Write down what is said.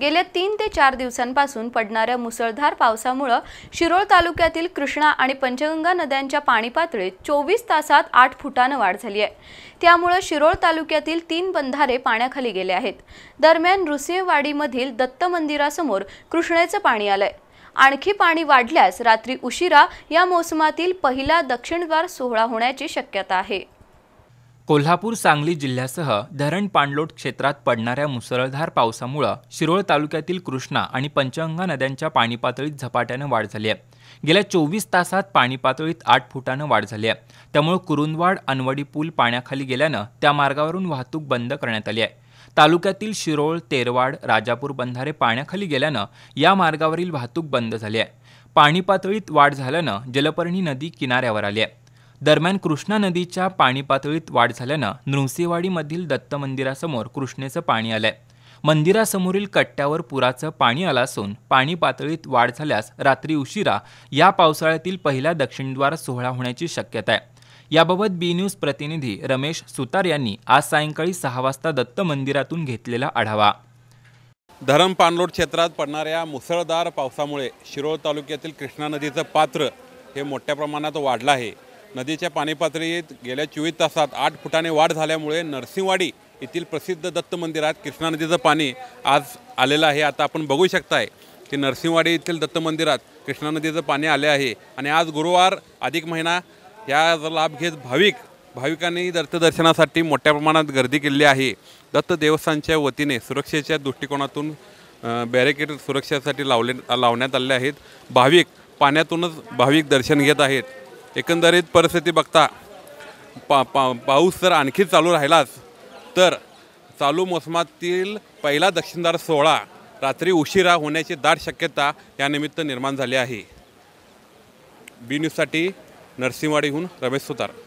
गेल्या तीन ते चार दिवसांपासून पडणाऱ्या मुसळधार पावसामुळं शिरोळ तालुक्यातील कृष्णा आणि पंचगंगा नद्यांच्या पाणी पातळीत चोवीस तासात आठ फुटानं वाढ झाली आहे त्यामुळं शिरोळ तालुक्यातील तीन बंधारे पाण्याखाली गेले आहेत दरम्यान ऋसिंहवाडीमधील दत्त मंदिरासमोर कृष्णेचं पाणी आलंय आणखी पाणी वाढल्यास रात्री उशिरा या मोसमातील पहिला दक्षिणद्वार सोहळा होण्याची शक्यता आहे कोल्हापूर सांगली जिल्ह्यासह धरण पाणलोट क्षेत्रात पडणाऱ्या मुसळधार पावसामुळं शिरोळ तालुक्यातील कृष्णा आणि पंचगंगा नद्यांच्या पाणी पातळीत झपाट्यानं वाढ झाली आहे गेल्या चोवीस तासात पाणी पातळीत आठ फुटानं वाढ झाली आहे त्यामुळे कुरुंदवाड अनवडी पूल पाण्याखाली गेल्यानं त्या मार्गावरून वाहतूक बंद करण्यात आली आहे तालुक्यातील शिरोळ तेरवाड राजापूर बंधारे पाण्याखाली गेल्यानं या मार्गावरील वाहतूक बंद झाली आहे पाणी पातळीत वाढ झाल्यानं जलपर्णी नदी किनाऱ्यावर आली आहे दरम्यान कृष्णा नदीच्या पाणी पातळीत वाढ झाल्यानं नृसिंहवाडीमधील दत्त मंदिरासमोर कृष्णेचं पाणी आलंय मंदिरासमोरील कट्ट्यावर पुराचं पाणी आलं असून पाणी पातळीत वाढ झाल्यास रात्री उशिरा या पावसाळ्यातील पहिला दक्षिणद्वार सोहळा होण्याची शक्यता आहे याबाबत बी न्यूज प्रतिनिधी रमेश सुतार यांनी आज सायंकाळी सहा वाजता दत्त मंदिरातून घेतलेला आढावा धरम पाणलोट क्षेत्रात पडणाऱ्या मुसळधार पावसामुळे शिरोळ तालुक्यातील कृष्णा नदीचं पात्र हे मोठ्या प्रमाणात वाढलं आहे नदीच्या पाणी पातळीत गेल्या चोवीस तासात आठ फुटाने वाढ झाल्यामुळे नरसिंहवाडी येथील प्रसिद्ध दत्त मंदिरात कृष्णा नदीचं पाणी आज आलेलं आहे आता आपण बघू आहे की नरसिंहवाडी येथील दत्त मंदिरात कृष्णा नदीचं पाणी आले आहे आणि आज गुरुवार अधिक महिना या लाभ घेत भाविक भाविकांनी दत्तदर्शनासाठी मोठ्या प्रमाणात गर्दी केली आहे दत्त देवस्थानच्या वतीने सुरक्षेच्या दृष्टिकोनातून बॅरिकेड सुरक्षेसाठी लावले लावण्यात आले आहेत भाविक पाण्यातूनच भाविक दर्शन घेत आहेत एकंदरीत परिस्थिती बघता पा पा पाऊस जर आणखी चालू राहिलाच तर चालू मोसमातील पहिला दक्षिणदार सोहळा रात्री उशिरा होण्याची दाट शक्यता यानिमित्त निर्माण झाली आहे बी न्यूजसाठी नरसिंहवाडीहून रमेश सुतार